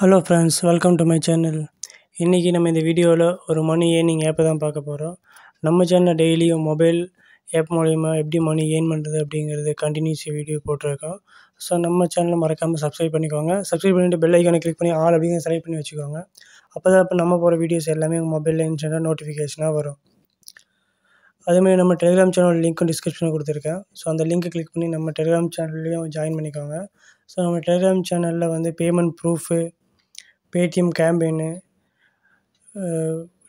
hello friends welcome to my channel இன்றைக்கி நம்ம இந்த வீடியோவில் ஒரு மணி ஏர்னிங் ஆப்பை தான் பார்க்க போகிறோம் நம்ம சேனலில் டெய்லியும் மொபைல் ஆப் மூலயமா எப்படி மணி ஏர்ன் பண்ணுறது அப்படிங்கிறது கண்டினியூஸ் வீடியோ போட்டிருக்கோம் ஸோ நம்ம சேனலில் மறக்காமல் சப்ஸ்கிரைப் பண்ணிக்கோங்க சப்ஸ்கிரைப் பண்ணிவிட்டு பெல் ஐக்கானை கிளிக் பண்ணி ஆள் அப்படிங்கிற செலக்ட் பண்ணி வச்சுக்கோங்க அப்போ தான் இப்போ நம்ம போகிற வீடியோஸ் எல்லாமே உங்கள் மொபைலில் இன்ஸ்டண்ட்டாக நோட்டிஃபிகேஷனாக வரும் அதேமாதிரி நம்ம டெலிகிராம் சேனல் லிங்க்கும் டிஸ்கிரிப்ஷனில் கொடுத்துருக்கேன் ஸோ அந்த லிங்க்கை கிளிக் பண்ணி நம்ம டெலிகிராம் சேனல்லையும் ஜாயின் பண்ணிக்கோங்க ஸோ நம்ம டெலிகிராம் சேனலில் வந்து payment proof Paytm campaign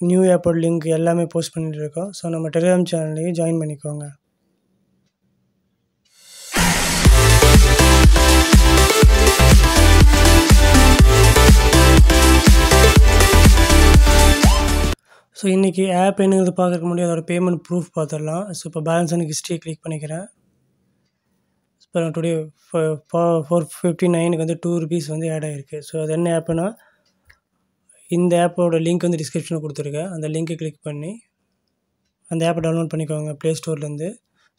new airport link எல்லாமே போஸ்ட் இருக்கோம் ஸோ நம்ம டெலிகிராம் சேனல்லையும் ஜாயின் பண்ணிக்கோங்க ஸோ இன்றைக்கி ஆப் என்னங்கிறது பார்க்குறக்கு முடியும் அதோட பேமெண்ட் ப்ரூஃப் பார்த்துடலாம் ஸோ இப்போ பேலன்ஸ் எனக்கு ஹிஸ்ட்ரியை கிளிக் பண்ணிக்கிறேன் இப்போ நான் டுடே ஃபோர் ஃபிஃப்டி நைனுக்கு வந்து டூ ருபீஸ் வந்து ஆட் ஆகிருக்கு ஸோ அது என்ன ஆப்புனா இந்த ஆப்போட லிங்க் வந்து டிஸ்கிரிப்ஷனில் கொடுத்துருக்கேன் அந்த லிங்க்கை கிளிக் பண்ணி அந்த ஆப்பை டவுன்லோட் பண்ணிக்கோங்க ப்ளே ஸ்டோர்லேருந்து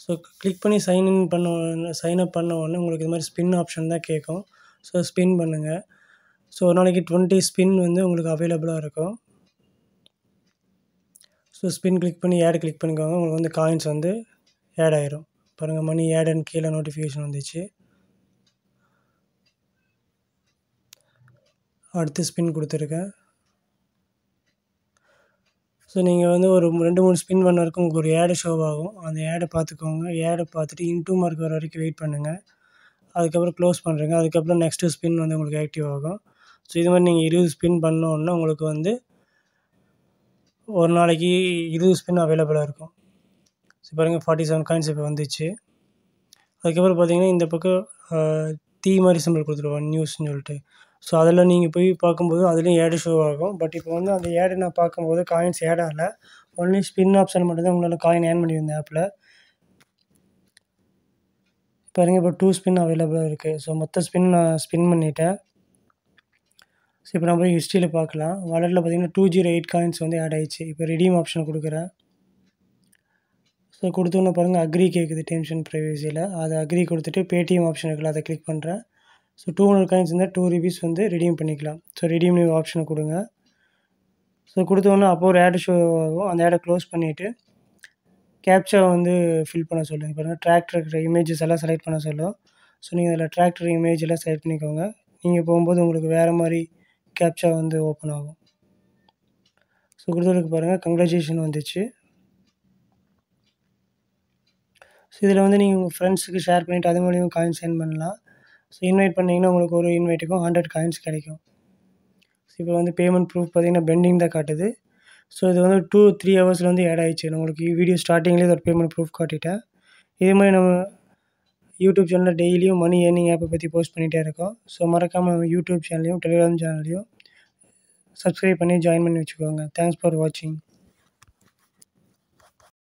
ஸோ கிளிக் பண்ணி சைன்இன் பண்ண சைன்அப் பண்ண உடனே உங்களுக்கு இது மாதிரி ஸ்பின் ஆப்ஷன் தான் கேட்கும் ஸோ ஸ்பின் பண்ணுங்கள் ஸோ ஒரு நாளைக்கு டுவெண்ட்டி ஸ்பின் வந்து உங்களுக்கு அவைலபிளாக இருக்கும் ஸோ ஸ்பின் கிளிக் பண்ணி ஆட் கிளிக் பண்ணிக்கோங்க உங்களுக்கு வந்து காயின்ஸ் வந்து ஆட் ஆகிரும் பாருங்கள் மணி ஆட் அண்ட் கீழே நோட்டிஃபிகேஷன் வந்துச்சு அடுத்து ஸ்பின் கொடுத்துருக்கேன் ஸோ நீங்கள் வந்து ஒரு ரெண்டு மூணு ஸ்பின் பண்ண வரைக்கும் உங்களுக்கு ஒரு ஏடு ஷோ ஆகும் அந்த ஏடை பார்த்துக்கோங்க ஏடை பார்த்துட்டு இன் டூ மார்க் வர வரைக்கும் வெயிட் பண்ணுங்கள் அதுக்கப்புறம் க்ளோஸ் பண்ணுறங்க அதுக்கப்புறம் நெக்ஸ்ட்டு ஸ்பின் வந்து உங்களுக்கு ஆக்டிவ் ஆகும் ஸோ இது மாதிரி நீங்கள் இருபது ஸ்பின் பண்ணோன்னா உங்களுக்கு வந்து ஒரு நாளைக்கு இருபது ஸ்பின் அவைலபிளாக இருக்கும் ஸோ பாருங்கள் ஃபார்ட்டி செவன் காயின்ஸ் இப்போ வந்துச்சு அதுக்கப்புறம் பார்த்தீங்கன்னா இந்த பக்கம் தீ மாதிரி சிம்பிள் கொடுத்துருவோம் நியூஸ்னு சொல்லிட்டு ஸோ அதில் நீங்கள் போய் பார்க்கும்போது அதுலேயும் ஏடு ஷோ ஆகும் பட் இப்போ வந்து அந்த ஏடு நான் பார்க்கும்போது காயின்ஸ் ஏட் ஆகல ஒன்லி ஸ்பின் ஆப்ஷன் மட்டும்தான் உங்களால் காயின் ஏன் பண்ணி வந்தேன் ஆப்பில் பாருங்கள் இப்போ டூ ஸ்பின் அவைலபிளாக இருக்குது ஸோ மொத்த ஸ்பின் நான் ஸ்பின் பண்ணிட்டேன் ஸோ இப்போ நம்ம போய் ஹிஸ்ட்ரியில் பார்க்கலாம் வாலெட்டில் பார்த்தீங்கன்னா டூ ஜீரோ எயிட் காயின்ஸ் வந்து ஆட் ஆயிடுச்சு இப்போ ரிடீம் ஆப்ஷன் கொடுக்குறேன் ஸோ கொடுத்தோன்னே பாருங்கள் அக்ரி கேட்குது டென்ஷன் ப்ரைவசியில் அதை அக்ரி கொடுத்துட்டு பேடிஎம் ஆப்ஷன் இருக்குல்ல அதை கிளிக் பண்ணுறேன் ஸோ டூ ஹண்ட்ரட் காயின்ஸ் இருந்தால் டூ ருபீஸ் வந்து ரிடீம் பண்ணிக்கலாம் ஸோ ரிடீம் ஆப்ஷனை கொடுங்க ஸோ கொடுத்தோன்னே அப்போ ஒரு ஆடு ஷோ ஆகும் அந்த ஆடை க்ளோஸ் பண்ணிவிட்டு கேப்சர் வந்து ஃபில் பண்ண சொல்லுங்கள் இப்போ டிராக்டர் இமேஜஸ் எல்லாம் செலக்ட் பண்ண சொல்லும் ஸோ நீங்கள் அதில் டிராக்டர் இமேஜ் எல்லாம் செலக்ட் பண்ணிக்கோங்க நீங்கள் போகும்போது உங்களுக்கு வேறு மாதிரி கேப்சர் வந்து ஓப்பன் ஆகும் ஸோ கொடுத்தவருக்கு பாருங்கள் கங்க்ராச்சுலேஷன் வந்துச்சு ஸோ இதில் வந்து நீங்கள் உங்கள் ஃப்ரெண்ட்ஸுக்கு ஷேர் பண்ணிவிட்டு அது மூலியமாக காயின் சென்ட் பண்ணலாம் ஸோ இன்வைட் பண்ணிங்கன்னா உங்களுக்கு ஒரு இன்வைட்டுக்கும் ஹண்ட்ரட் காயின்ஸ் கிடைக்கும் ஸோ இப்போ வந்து பேமெண்ட் ப்ரூஃப் பார்த்திங்கன்னா பெண்டிங் தான் காட்டுது ஸோ இது வந்து டூ த்ரீ ஹவர்ஸில் வந்து ஆட் ஆகிடுச்சு உங்களுக்கு வீடியோ ஸ்டார்டிங்லேயே ஒரு பேமெண்ட் ப்ரூஃப் காட்டிட்டேன் இதே மாதிரி நம்ம யூடியூப் சேனலில் டெய்லியும் மணி ஏர்னிங் ஆப்பை பற்றி போஸ்ட் பண்ணிகிட்டே இருக்கோம் ஸோ மறக்காமல் நம்ம யூடியூப் சேனலையும் டெலிகிராம் சேனலையும் சப்ஸ்கிரைப் பண்ணி ஜாயின் பண்ணி வச்சுக்கோங்க தேங்க்ஸ் ஃபார் வாட்சிங்